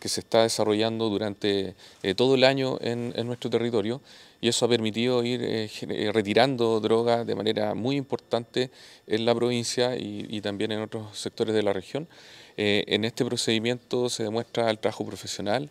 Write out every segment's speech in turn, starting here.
que se está desarrollando durante eh, todo el año en, nuestro territorio y eso ha permitido ir eh, eh, retirando drogas de manera muy importante en la provincia y, también en otros sectores de la región. en este procedimiento se demuestra el trabajo profesional,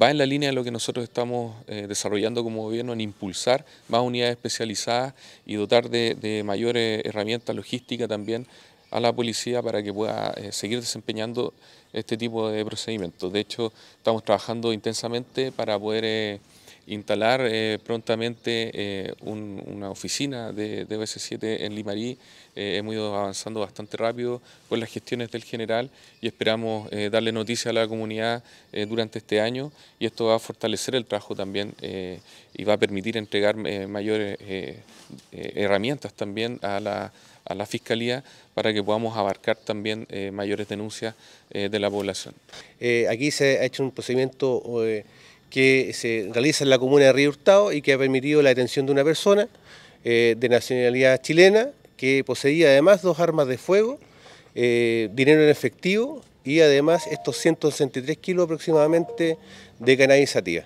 va en la línea de lo que nosotros estamos desarrollando como gobierno en impulsar más unidades especializadas y dotar de, de mayores herramientas logísticas también a la policía para que pueda eh, seguir desempeñando este tipo de procedimientos. De hecho, estamos trabajando intensamente para poder eh, instalar eh, prontamente una oficina de, de 7 en Limarí. hemos ido avanzando bastante rápido con las gestiones del general y esperamos darle noticia a la comunidad durante este año y esto va a fortalecer el trabajo también y va a permitir entregar mayores herramientas también a la a la Fiscalía para que podamos abarcar también eh, mayores denuncias eh, de la población. Eh, aquí se ha hecho un procedimiento que se realiza en la comuna de Río Hurtado y que ha permitido la detención de una persona de nacionalidad chilena que poseía además dos armas de fuego, dinero en efectivo y además estos 163 kilos aproximadamente de cannabis sativa.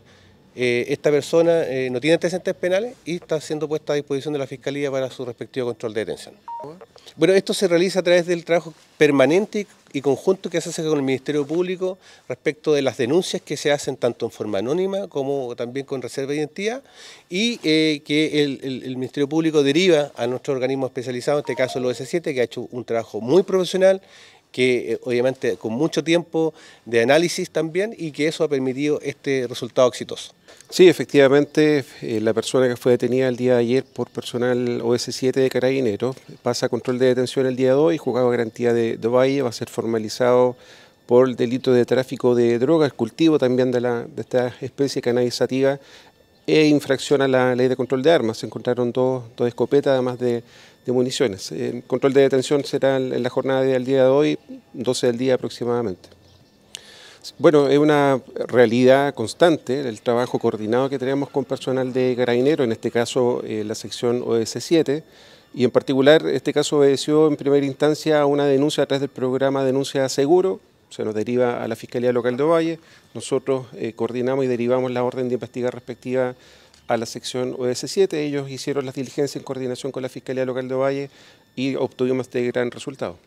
Eh, esta persona eh, no tiene antecedentes penales y está siendo puesta a disposición de la Fiscalía para su respectivo control de detención. Bueno, esto se realiza a través del trabajo permanente y conjunto que se hace con el Ministerio Público respecto de las denuncias que se hacen tanto en forma anónima como también con reserva de identidad y eh, que el, el, Ministerio Público deriva a nuestro organismo especializado, en este caso el OS7, que ha hecho un trabajo muy profesional que eh, obviamente con mucho tiempo de análisis también y que eso ha permitido este resultado exitoso. Sí, efectivamente, eh, la persona que fue detenida el día de ayer por personal OS7 de Carabineros pasa a control de detención el día de hoy, juzgado garantía de, Dubai, va a ser formalizado por el delito de tráfico de drogas, cultivo también de, la, de esta especie sativa e infracción a la ley de control de armas. Se encontraron dos, dos escopetas, además de, municiones. El eh, control de detención será en la jornada del día de hoy, 12 del día aproximadamente. Bueno, es una realidad constante el trabajo coordinado que tenemos con personal de carabinero, en este caso eh, la sección OS7, y en particular este caso obedeció en primera instancia a una denuncia a través del programa Denuncia Seguro, se nos deriva a la Fiscalía Local de Valle. nosotros eh, coordinamos y derivamos la orden de investigar respectiva a la sección OS7, ellos hicieron las diligencias en coordinación con la Fiscalía Local de Valle y obtuvimos este gran resultado.